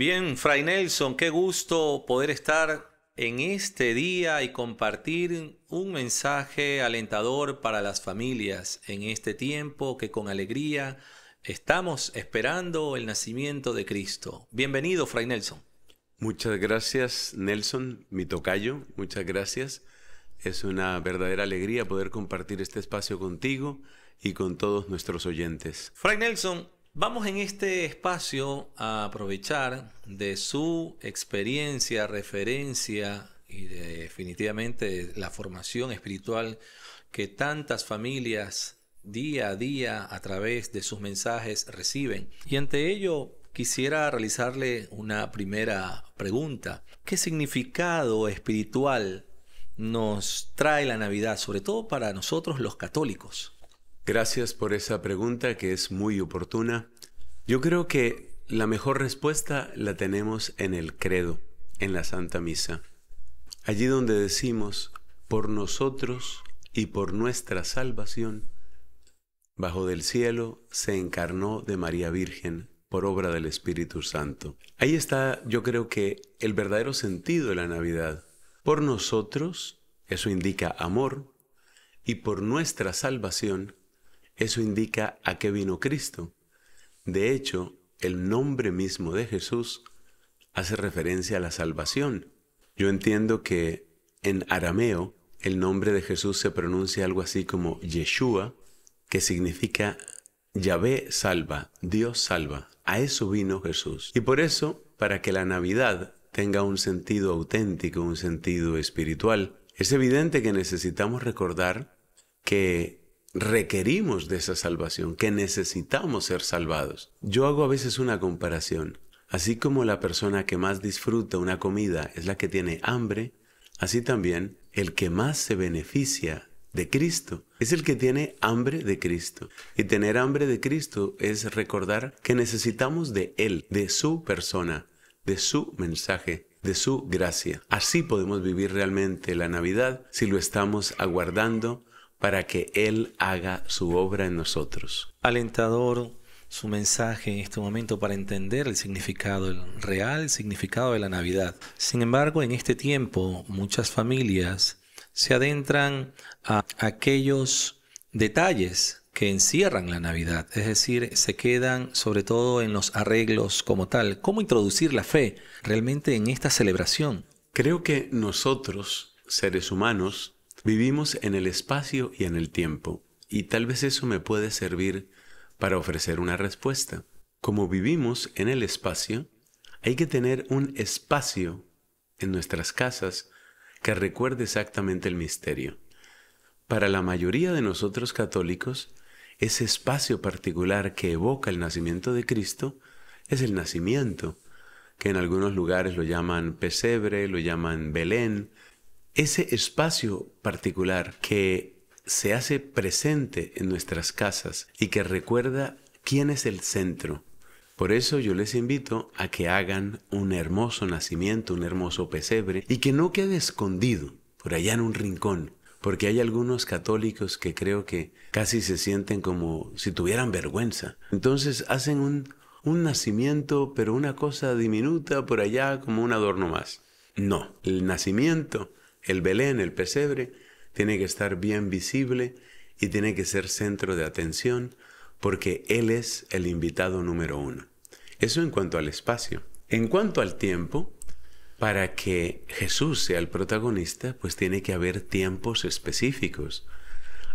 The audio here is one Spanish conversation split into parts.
Bien, Fray Nelson, qué gusto poder estar en este día y compartir un mensaje alentador para las familias en este tiempo que con alegría estamos esperando el nacimiento de Cristo. Bienvenido, Fray Nelson. Muchas gracias, Nelson, mi tocayo, muchas gracias. Es una verdadera alegría poder compartir este espacio contigo y con todos nuestros oyentes. Fray Nelson, Vamos en este espacio a aprovechar de su experiencia, referencia y definitivamente la formación espiritual que tantas familias día a día a través de sus mensajes reciben. Y ante ello quisiera realizarle una primera pregunta. ¿Qué significado espiritual nos trae la Navidad, sobre todo para nosotros los católicos? Gracias por esa pregunta que es muy oportuna. Yo creo que la mejor respuesta la tenemos en el credo, en la Santa Misa. Allí donde decimos, por nosotros y por nuestra salvación, bajo del cielo se encarnó de María Virgen por obra del Espíritu Santo. Ahí está, yo creo que, el verdadero sentido de la Navidad. Por nosotros, eso indica amor, y por nuestra salvación, eso indica a qué vino Cristo. De hecho, el nombre mismo de Jesús hace referencia a la salvación. Yo entiendo que en arameo el nombre de Jesús se pronuncia algo así como Yeshua, que significa Yahvé salva, Dios salva. A eso vino Jesús. Y por eso, para que la Navidad tenga un sentido auténtico, un sentido espiritual, es evidente que necesitamos recordar que requerimos de esa salvación, que necesitamos ser salvados. Yo hago a veces una comparación. Así como la persona que más disfruta una comida es la que tiene hambre, así también el que más se beneficia de Cristo es el que tiene hambre de Cristo. Y tener hambre de Cristo es recordar que necesitamos de Él, de su persona, de su mensaje, de su gracia. Así podemos vivir realmente la Navidad si lo estamos aguardando para que Él haga su obra en nosotros. Alentador su mensaje en este momento para entender el significado, el real significado de la Navidad. Sin embargo, en este tiempo muchas familias se adentran a aquellos detalles que encierran la Navidad, es decir, se quedan sobre todo en los arreglos como tal. ¿Cómo introducir la fe realmente en esta celebración? Creo que nosotros, seres humanos, Vivimos en el espacio y en el tiempo, y tal vez eso me puede servir para ofrecer una respuesta. Como vivimos en el espacio, hay que tener un espacio en nuestras casas que recuerde exactamente el misterio. Para la mayoría de nosotros católicos, ese espacio particular que evoca el nacimiento de Cristo es el nacimiento, que en algunos lugares lo llaman pesebre, lo llaman Belén, ese espacio particular que se hace presente en nuestras casas y que recuerda quién es el centro. Por eso yo les invito a que hagan un hermoso nacimiento, un hermoso pesebre y que no quede escondido por allá en un rincón, porque hay algunos católicos que creo que casi se sienten como si tuvieran vergüenza. Entonces hacen un, un nacimiento, pero una cosa diminuta por allá como un adorno más. No, el nacimiento el Belén, el pesebre, tiene que estar bien visible y tiene que ser centro de atención porque Él es el invitado número uno. Eso en cuanto al espacio. En cuanto al tiempo, para que Jesús sea el protagonista, pues tiene que haber tiempos específicos.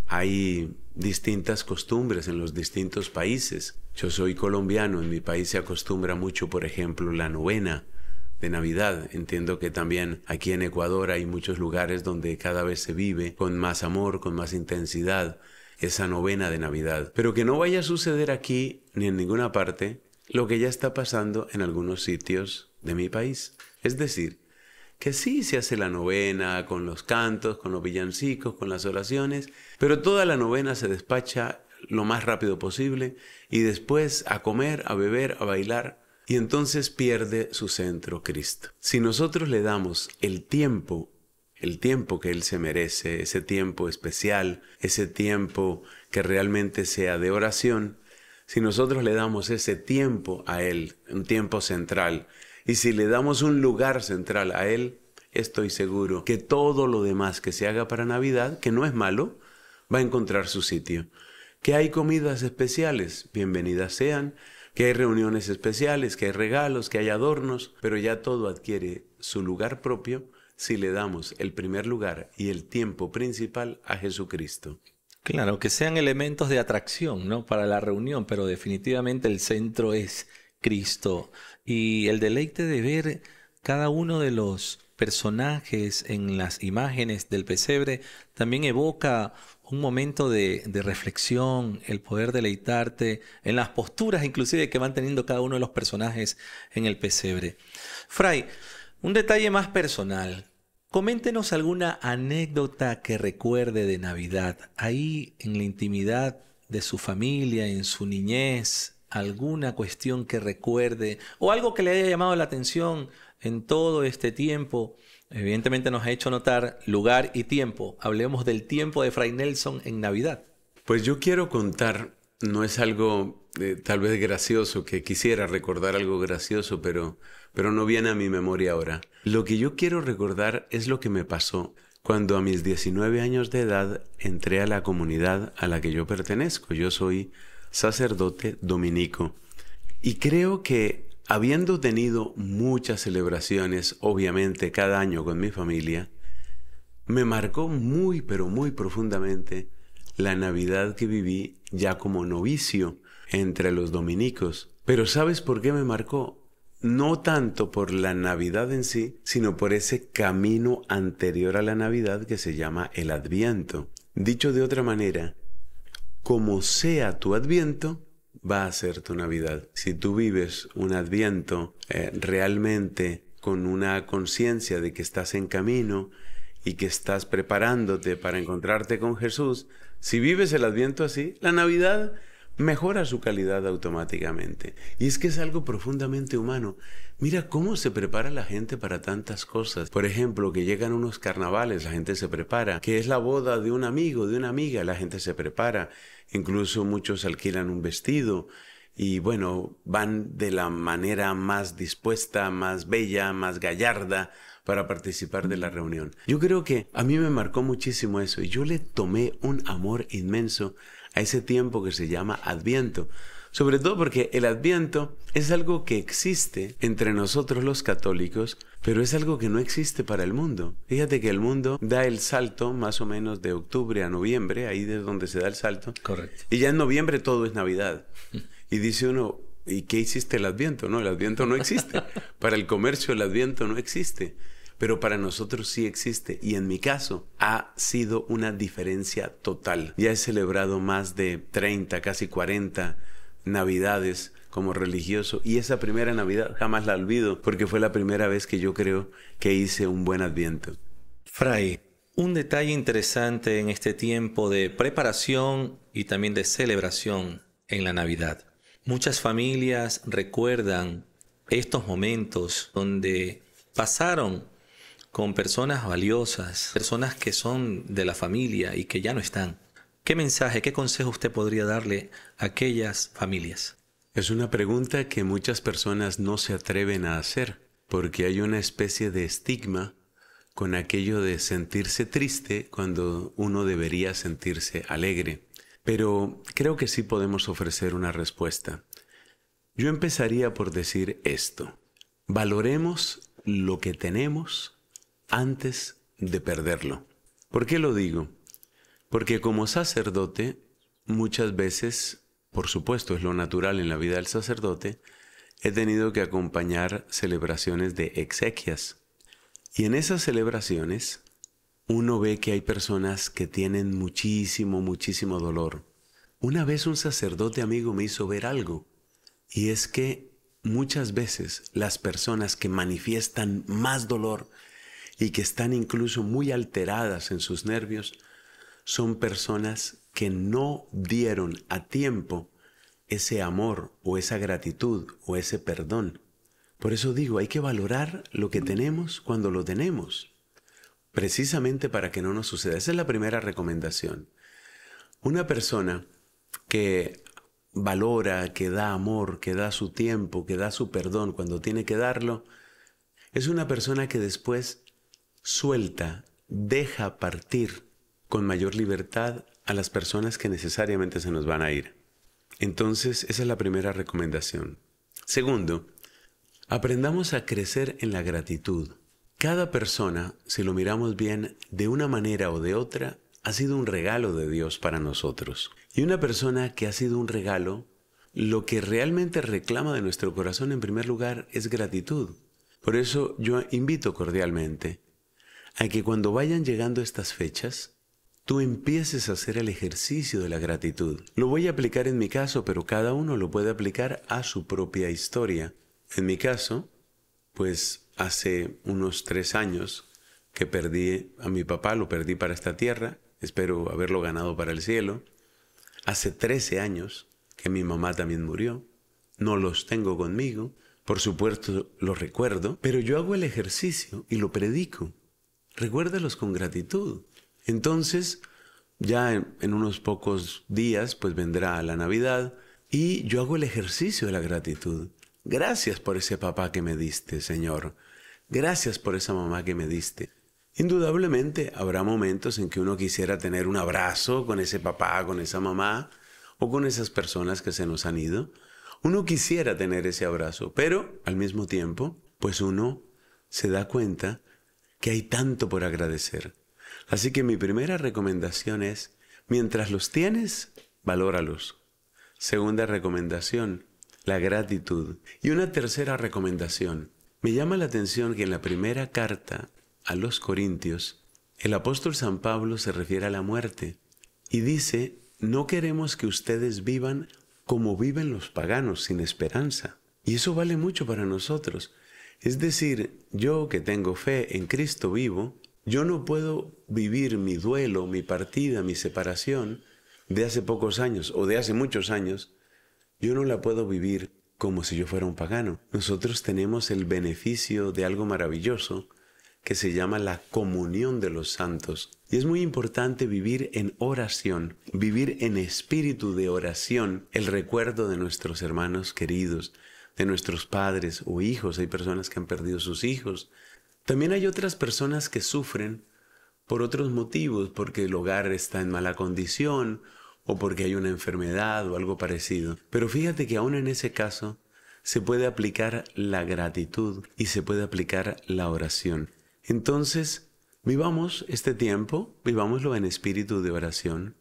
Hay distintas costumbres en los distintos países. Yo soy colombiano, en mi país se acostumbra mucho, por ejemplo, la novena, de Navidad. Entiendo que también aquí en Ecuador hay muchos lugares donde cada vez se vive con más amor, con más intensidad esa novena de Navidad. Pero que no vaya a suceder aquí ni en ninguna parte lo que ya está pasando en algunos sitios de mi país. Es decir, que sí se hace la novena con los cantos, con los villancicos, con las oraciones, pero toda la novena se despacha lo más rápido posible y después a comer, a beber, a bailar, y entonces pierde su centro Cristo. Si nosotros le damos el tiempo, el tiempo que Él se merece, ese tiempo especial, ese tiempo que realmente sea de oración, si nosotros le damos ese tiempo a Él, un tiempo central, y si le damos un lugar central a Él, estoy seguro que todo lo demás que se haga para Navidad, que no es malo, va a encontrar su sitio. Que hay comidas especiales, bienvenidas sean, que hay reuniones especiales, que hay regalos, que hay adornos, pero ya todo adquiere su lugar propio si le damos el primer lugar y el tiempo principal a Jesucristo. Claro, que sean elementos de atracción, ¿no? Para la reunión, pero definitivamente el centro es Cristo y el deleite de ver cada uno de los personajes, en las imágenes del pesebre, también evoca un momento de, reflexión, el poder deleitarte en las posturas inclusive que van teniendo cada uno de los personajes en el pesebre. Fray, un detalle más personal. Coméntenos alguna anécdota que recuerde de Navidad, ahí en la intimidad de su familia, en su niñez, alguna cuestión que recuerde o algo que le haya llamado la atención en todo este tiempo. Evidentemente nos ha hecho notar lugar y tiempo. Hablemos del tiempo de Fray Nelson en Navidad. Pues yo quiero contar, no es algo eh, tal vez gracioso, que quisiera recordar algo gracioso, pero, pero no viene a mi memoria ahora. Lo que yo quiero recordar es lo que me pasó cuando a mis 19 años de edad entré a la comunidad a la que yo pertenezco. Yo soy sacerdote dominico. Y creo que Habiendo tenido muchas celebraciones, obviamente, cada año con mi familia, me marcó muy, pero muy profundamente la Navidad que viví ya como novicio entre los dominicos. Pero ¿sabes por qué me marcó? No tanto por la Navidad en sí, sino por ese camino anterior a la Navidad que se llama el Adviento. Dicho de otra manera, como sea tu Adviento, va a ser tu Navidad. Si tú vives un adviento eh, realmente con una conciencia de que estás en camino y que estás preparándote para encontrarte con Jesús, si vives el adviento así, la Navidad mejora su calidad automáticamente. Y es que es algo profundamente humano. Mira cómo se prepara la gente para tantas cosas. Por ejemplo, que llegan unos carnavales, la gente se prepara. Que es la boda de un amigo, de una amiga, la gente se prepara. Incluso muchos alquilan un vestido. Y bueno, van de la manera más dispuesta, más bella, más gallarda para participar de la reunión. Yo creo que a mí me marcó muchísimo eso y yo le tomé un amor inmenso a ese tiempo que se llama Adviento. Sobre todo porque el Adviento es algo que existe entre nosotros los católicos, pero es algo que no existe para el mundo. Fíjate que el mundo da el salto más o menos de octubre a noviembre, ahí es donde se da el salto. Correcto. Y ya en noviembre todo es Navidad. Y dice uno, ¿y qué hiciste el Adviento? No, el Adviento no existe. Para el comercio el Adviento no existe pero para nosotros sí existe y en mi caso ha sido una diferencia total. Ya he celebrado más de 30, casi 40 navidades como religioso y esa primera navidad jamás la olvido porque fue la primera vez que yo creo que hice un buen adviento. Fray, un detalle interesante en este tiempo de preparación y también de celebración en la Navidad. Muchas familias recuerdan estos momentos donde pasaron con personas valiosas, personas que son de la familia y que ya no están. ¿Qué mensaje, qué consejo usted podría darle a aquellas familias? Es una pregunta que muchas personas no se atreven a hacer porque hay una especie de estigma con aquello de sentirse triste cuando uno debería sentirse alegre. Pero creo que sí podemos ofrecer una respuesta. Yo empezaría por decir esto. Valoremos lo que tenemos antes de perderlo. ¿Por qué lo digo? Porque como sacerdote, muchas veces, por supuesto es lo natural en la vida del sacerdote, he tenido que acompañar celebraciones de exequias. Y en esas celebraciones uno ve que hay personas que tienen muchísimo, muchísimo dolor. Una vez un sacerdote amigo me hizo ver algo, y es que muchas veces las personas que manifiestan más dolor y que están incluso muy alteradas en sus nervios, son personas que no dieron a tiempo ese amor o esa gratitud o ese perdón. Por eso digo, hay que valorar lo que tenemos cuando lo tenemos, precisamente para que no nos suceda. Esa es la primera recomendación. Una persona que valora, que da amor, que da su tiempo, que da su perdón cuando tiene que darlo, es una persona que después suelta, deja partir con mayor libertad a las personas que necesariamente se nos van a ir. Entonces, esa es la primera recomendación. Segundo, aprendamos a crecer en la gratitud. Cada persona, si lo miramos bien, de una manera o de otra, ha sido un regalo de Dios para nosotros. Y una persona que ha sido un regalo, lo que realmente reclama de nuestro corazón en primer lugar es gratitud. Por eso yo invito cordialmente a que cuando vayan llegando estas fechas, tú empieces a hacer el ejercicio de la gratitud. Lo voy a aplicar en mi caso, pero cada uno lo puede aplicar a su propia historia. En mi caso, pues hace unos tres años que perdí a mi papá, lo perdí para esta tierra, espero haberlo ganado para el cielo. Hace trece años que mi mamá también murió, no los tengo conmigo, por supuesto los recuerdo, pero yo hago el ejercicio y lo predico recuérdalos con gratitud. Entonces, ya en, en, unos pocos días, pues vendrá la Navidad y yo hago el ejercicio de la gratitud. Gracias por ese papá que me diste, Señor. Gracias por esa mamá que me diste. Indudablemente habrá momentos en que uno quisiera tener un abrazo con ese papá, con esa mamá o con esas personas que se nos han ido. Uno quisiera tener ese abrazo, pero al mismo tiempo, pues uno se da cuenta que hay tanto por agradecer. Así que mi primera recomendación es, mientras los tienes, valóralos. Segunda recomendación, la gratitud. Y una tercera recomendación. Me llama la atención que en la primera carta a los Corintios, el apóstol San Pablo se refiere a la muerte y dice, no queremos que ustedes vivan como viven los paganos, sin esperanza. Y eso vale mucho para nosotros. Es decir, yo que tengo fe en Cristo vivo, yo no puedo vivir mi duelo, mi partida, mi separación de hace pocos años o de hace muchos años. Yo no la puedo vivir como si yo fuera un pagano. Nosotros tenemos el beneficio de algo maravilloso que se llama la comunión de los santos. Y es muy importante vivir en oración, vivir en espíritu de oración, el recuerdo de nuestros hermanos queridos, de nuestros padres o hijos, hay personas que han perdido sus hijos. También hay otras personas que sufren por otros motivos, porque el hogar está en mala condición o porque hay una enfermedad o algo parecido. Pero fíjate que aún en ese caso se puede aplicar la gratitud y se puede aplicar la oración. Entonces, vivamos este tiempo, vivámoslo en espíritu de oración.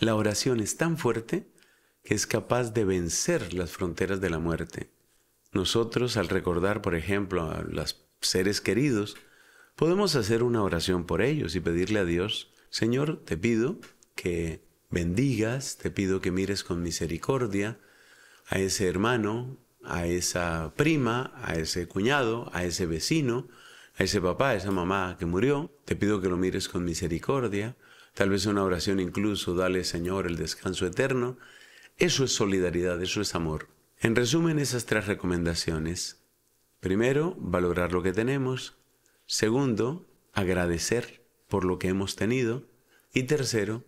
La oración es tan fuerte que es capaz de vencer las fronteras de la muerte. Nosotros al recordar, por ejemplo, a los seres queridos, podemos hacer una oración por ellos y pedirle a Dios, Señor, te pido que bendigas, te pido que mires con misericordia a ese hermano, a esa prima, a ese cuñado, a ese vecino, a ese papá, a esa mamá que murió, te pido que lo mires con misericordia, tal vez una oración incluso, dale Señor el descanso eterno. Eso es solidaridad, eso es amor. En resumen, esas tres recomendaciones. Primero, valorar lo que tenemos. Segundo, agradecer por lo que hemos tenido. Y tercero,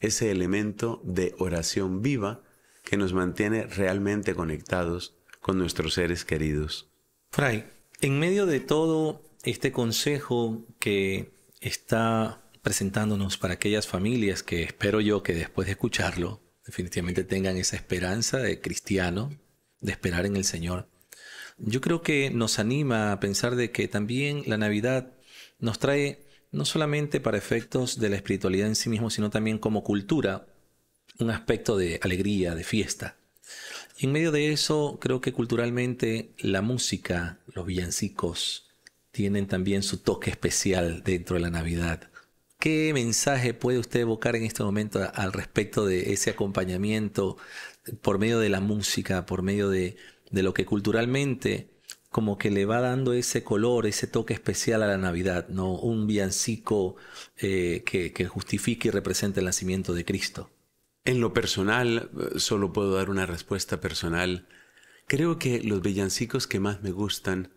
ese elemento de oración viva que nos mantiene realmente conectados con nuestros seres queridos. Fray, en medio de todo este consejo que está presentándonos para aquellas familias que espero yo que después de escucharlo definitivamente tengan esa esperanza de cristiano, de esperar en el Señor. Yo creo que nos anima a pensar de que también la Navidad nos trae no solamente para efectos de la espiritualidad en sí mismo, sino también como cultura, un aspecto de alegría, de fiesta. Y en medio de eso, creo que culturalmente la música, los villancicos, tienen también su toque especial dentro de la Navidad. ¿Qué mensaje puede usted evocar en este momento al respecto de ese acompañamiento por medio de la música, por medio de, de lo que culturalmente como que le va dando ese color, ese toque especial a la Navidad, ¿no? Un villancico eh, que, que, justifique y represente el nacimiento de Cristo. En lo personal, solo puedo dar una respuesta personal. Creo que los villancicos que más me gustan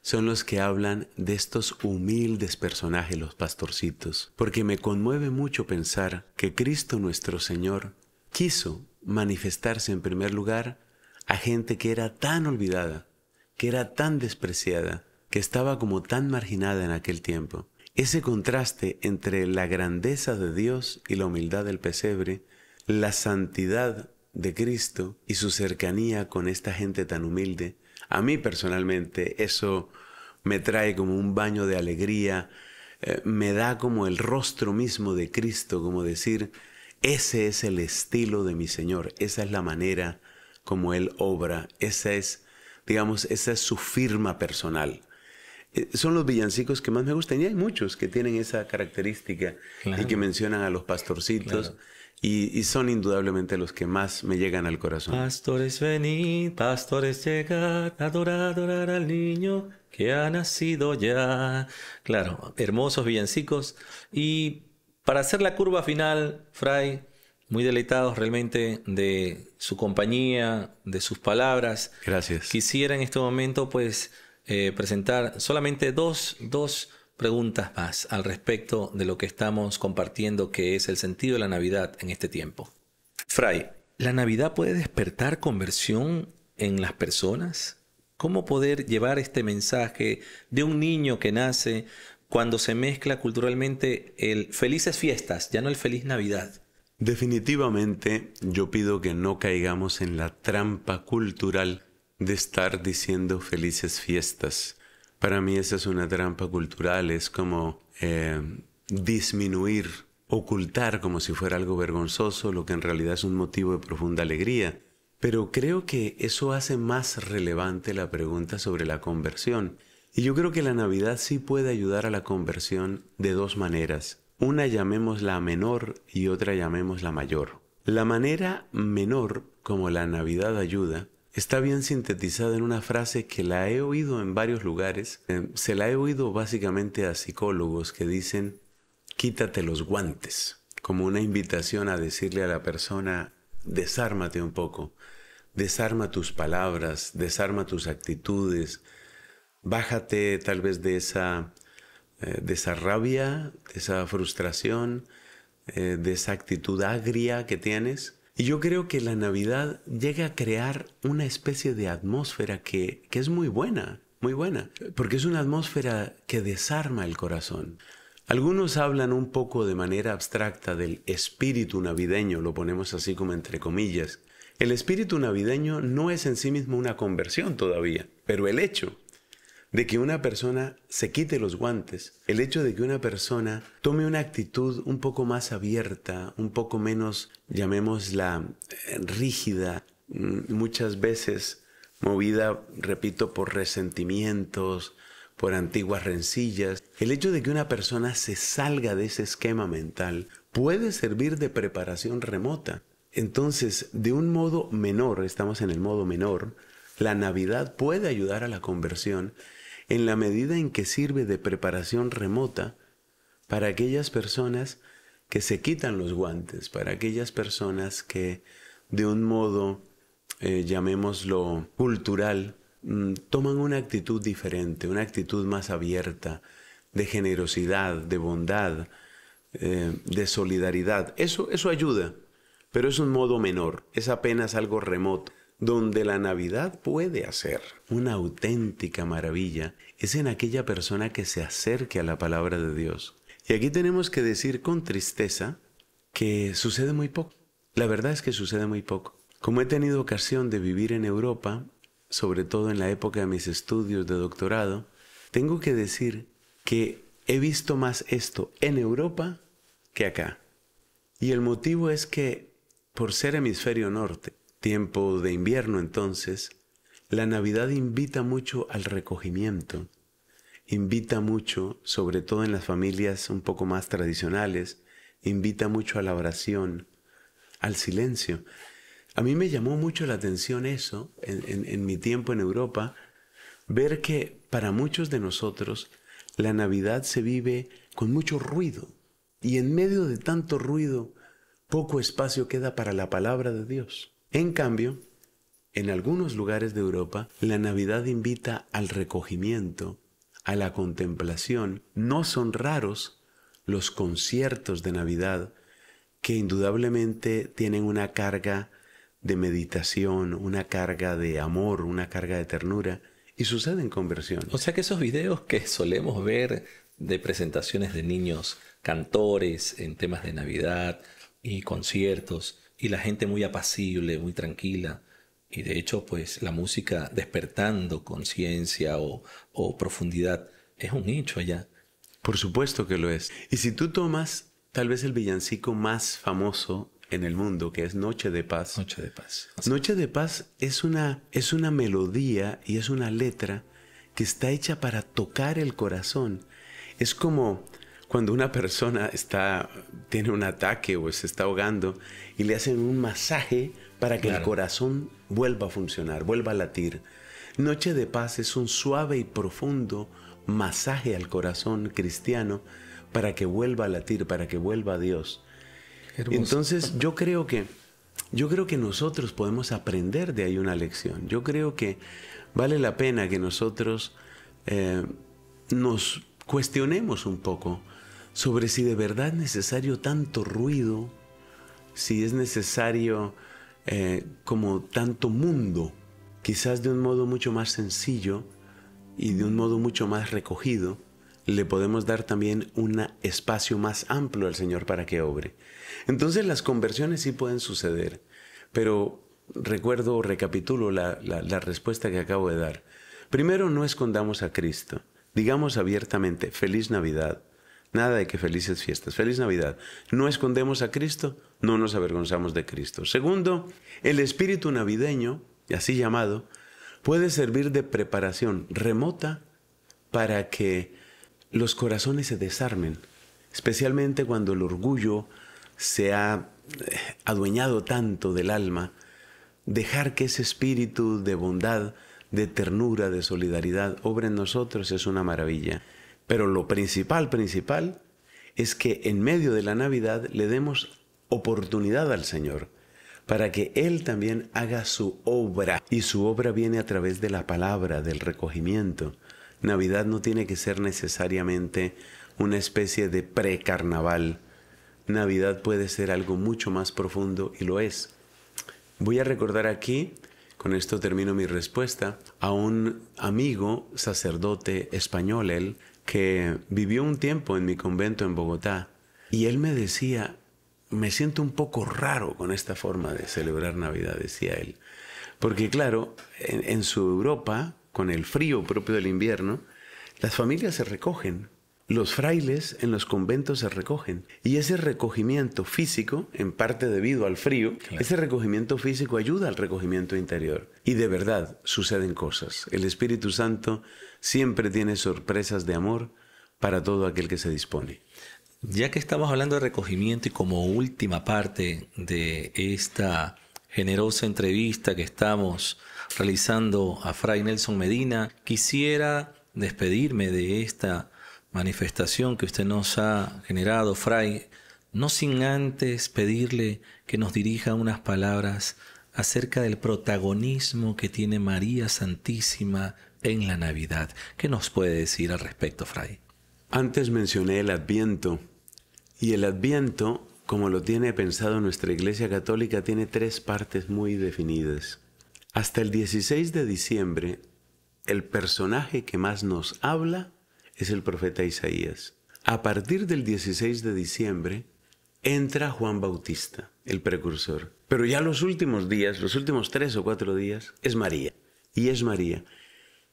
son los que hablan de estos humildes personajes, los pastorcitos, porque me conmueve mucho pensar que Cristo nuestro Señor quiso manifestarse en primer lugar a gente que era tan olvidada, que era tan despreciada, que estaba como tan marginada en aquel tiempo. Ese contraste entre la grandeza de Dios y la humildad del pesebre, la santidad de Cristo y su cercanía con esta gente tan humilde, a mí personalmente eso me trae como un baño de alegría, eh, me da como el rostro mismo de Cristo, como decir, ese es el estilo de mi Señor, esa es la manera como Él obra, esa es, digamos, esa es su firma personal. Eh, son los villancicos que más me gustan y hay muchos que tienen esa característica y que mencionan a los pastorcitos. Y, son indudablemente los que más me llegan al corazón. Pastores, venid, pastores, llegad, adorad, adorar al niño que ha nacido ya. Claro, hermosos villancicos. Y para hacer la curva final, Fray, muy deleitados realmente de su compañía, de sus palabras. Gracias. Quisiera en este momento pues eh, presentar solamente dos, dos preguntas más al respecto de lo que estamos compartiendo, que es el sentido de la Navidad en este tiempo. Fray, ¿la Navidad puede despertar conversión en las personas? ¿Cómo poder llevar este mensaje de un niño que nace cuando se mezcla culturalmente el felices fiestas, ya no el feliz Navidad. Definitivamente yo pido que no caigamos en la trampa cultural de estar diciendo felices fiestas. Para mí esa es una trampa cultural, es como eh, disminuir, ocultar como si fuera algo vergonzoso lo que en realidad es un motivo de profunda alegría. Pero creo que eso hace más relevante la pregunta sobre la conversión. Y yo creo que la Navidad sí puede ayudar a la conversión de dos maneras. Una llamemos la menor y otra llamemos la mayor. La manera menor, como la Navidad ayuda, está bien sintetizada en una frase que la he oído en varios lugares. Eh, se la he oído básicamente a psicólogos que dicen, quítate los guantes, como una invitación a decirle a la persona, desármate un poco, desarma tus palabras, desarma tus actitudes, Bájate tal vez de esa, eh, de esa rabia, de esa frustración, eh, de esa actitud agria que tienes. Y yo creo que la Navidad llega a crear una especie de atmósfera que, que es muy buena, muy buena, porque es una atmósfera que desarma el corazón. Algunos hablan un poco de manera abstracta del espíritu navideño, lo ponemos así como entre comillas. El espíritu navideño no es en sí mismo una conversión todavía, pero el hecho de que una persona se quite los guantes, el hecho de que una persona tome una actitud un poco más abierta, un poco menos, llamémosla, eh, rígida, mm, muchas veces movida, repito, por resentimientos, por antiguas rencillas, el hecho de que una persona se salga de ese esquema mental puede servir de preparación remota. Entonces, de un modo menor, estamos en el modo menor, la Navidad puede ayudar a la conversión en la medida en que sirve de preparación remota para aquellas personas que se quitan los guantes, para aquellas personas que de un modo, eh, llamémoslo cultural, mm, toman una actitud diferente, una actitud más abierta, de generosidad, de bondad, eh, de solidaridad. Eso, eso ayuda, pero es un modo menor, es apenas algo remoto donde la Navidad puede hacer una auténtica maravilla es en aquella persona que se acerque a la palabra de Dios. Y aquí tenemos que decir con tristeza que sucede muy poco. La verdad es que sucede muy poco. Como he tenido ocasión de vivir en Europa, sobre todo en la época de mis estudios de doctorado, tengo que decir que he visto más esto en Europa que acá. Y el motivo es que, por ser hemisferio norte, Tiempo de invierno entonces, la Navidad invita mucho al recogimiento, invita mucho, sobre todo en las familias un poco más tradicionales, invita mucho a la oración, al silencio. A mí me llamó mucho la atención eso en, mi tiempo en Europa, ver que para muchos de nosotros la Navidad se vive con mucho ruido y en medio de tanto ruido poco espacio queda para la palabra de Dios. En cambio, en algunos lugares de Europa, la Navidad invita al recogimiento, a la contemplación. No son raros los conciertos de Navidad que indudablemente tienen una carga de meditación, una carga de amor, una carga de ternura, y suceden conversiones. O sea que esos videos que solemos ver de presentaciones de niños cantores en temas de Navidad y conciertos, y la gente muy apacible, muy tranquila. Y de hecho, pues la música despertando conciencia o, o profundidad es un hecho allá. Por supuesto que lo es. Y si tú tomas tal vez el villancico más famoso en el mundo, que es Noche de Paz. Noche de Paz. Noche de Paz es una, es una melodía y es una letra que está hecha para tocar el corazón. Es como, cuando una persona está, tiene un ataque o se está ahogando y le hacen un masaje para que el corazón vuelva a funcionar, vuelva a latir. Noche de Paz es un suave y profundo masaje al corazón cristiano para que vuelva a latir, para que vuelva a Dios. Entonces yo creo que yo creo que nosotros podemos aprender de ahí una lección. Yo creo que vale la pena que nosotros eh, nos cuestionemos un poco sobre si de verdad es necesario tanto ruido, si es necesario eh, como tanto mundo, quizás de un modo mucho más sencillo y de un modo mucho más recogido, le podemos dar también un espacio más amplio al Señor para que obre. Entonces las conversiones sí pueden suceder, pero recuerdo o recapitulo la respuesta que acabo de dar. Primero, no escondamos a Cristo. Digamos abiertamente, feliz Navidad, Nada de que felices fiestas, feliz Navidad. No escondemos a Cristo, no nos avergonzamos de Cristo. Segundo, el espíritu navideño, así llamado, puede servir de preparación remota para que los corazones se desarmen, especialmente cuando el orgullo se ha eh, adueñado tanto del alma, dejar que ese espíritu de bondad, de ternura, de solidaridad obre en nosotros es una maravilla. Pero lo principal, principal, es que en medio de la Navidad le demos oportunidad al Señor para que Él también haga su obra. Y su obra viene a través de la palabra, del recogimiento. Navidad no tiene que ser necesariamente una especie de precarnaval. Navidad puede ser algo mucho más profundo y lo es. Voy a recordar aquí con esto termino mi respuesta, a un amigo sacerdote español, él, que vivió un tiempo en mi convento en Bogotá, y él me decía, me siento un poco raro con esta forma de celebrar Navidad, decía él. Porque claro, en, su Europa, con el frío propio del invierno, las familias se recogen los frailes en los conventos se recogen y ese recogimiento físico, en parte debido al frío, ese recogimiento físico ayuda al recogimiento interior. Y de verdad suceden cosas. El Espíritu Santo siempre tiene sorpresas de amor para todo aquel que se dispone. Ya que estamos hablando de recogimiento y como última parte de esta generosa entrevista que estamos realizando a Fray Nelson Medina, quisiera despedirme de esta manifestación que usted nos ha generado, Fray, no sin antes pedirle que nos dirija unas palabras acerca del protagonismo que tiene María Santísima en la Navidad. ¿Qué nos puede decir al respecto, Fray? Antes mencioné el Adviento y el Adviento, como lo tiene pensado nuestra Iglesia Católica, tiene tres partes muy definidas. Hasta el 16 de diciembre, el personaje que más nos habla es el profeta Isaías. A partir del 16 de diciembre entra Juan Bautista, el precursor. Pero ya los últimos días, los últimos tres o cuatro días, es María. Y es María.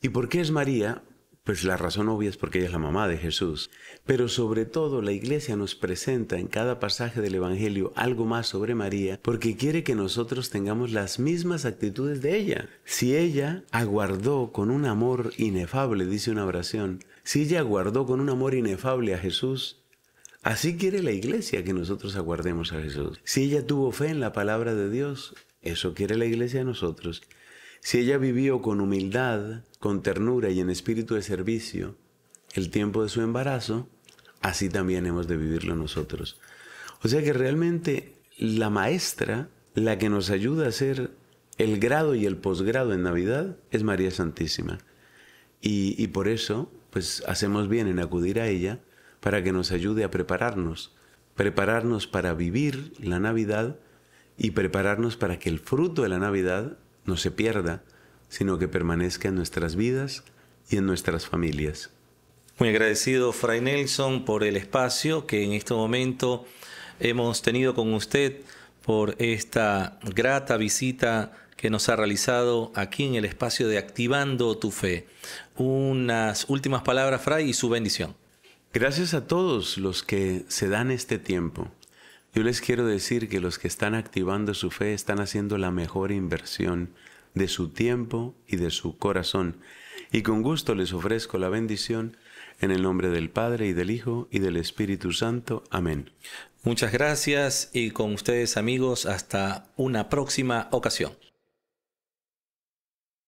¿Y por qué es María? Pues la razón obvia es porque ella es la mamá de Jesús. Pero sobre todo la iglesia nos presenta en cada pasaje del Evangelio algo más sobre María porque quiere que nosotros tengamos las mismas actitudes de ella. Si ella aguardó con un amor inefable, dice una oración, si ella guardó con un amor inefable a Jesús, así quiere la iglesia que nosotros aguardemos a Jesús. Si ella tuvo fe en la palabra de Dios, eso quiere la iglesia de nosotros. Si ella vivió con humildad, con ternura y en espíritu de servicio el tiempo de su embarazo, así también hemos de vivirlo nosotros. O sea que realmente la maestra, la que nos ayuda a hacer el grado y el posgrado en Navidad, es María Santísima. Y, y por eso pues hacemos bien en acudir a ella para que nos ayude a prepararnos, prepararnos para vivir la Navidad y prepararnos para que el fruto de la Navidad no se pierda, sino que permanezca en nuestras vidas y en nuestras familias. Muy agradecido, Fray Nelson, por el espacio que en este momento hemos tenido con usted, por esta grata visita que nos ha realizado aquí en el espacio de Activando tu Fe unas últimas palabras, Fray, y su bendición. Gracias a todos los que se dan este tiempo. Yo les quiero decir que los que están activando su fe están haciendo la mejor inversión de su tiempo y de su corazón. Y con gusto les ofrezco la bendición en el nombre del Padre y del Hijo y del Espíritu Santo. Amén. Muchas gracias y con ustedes amigos hasta una próxima ocasión.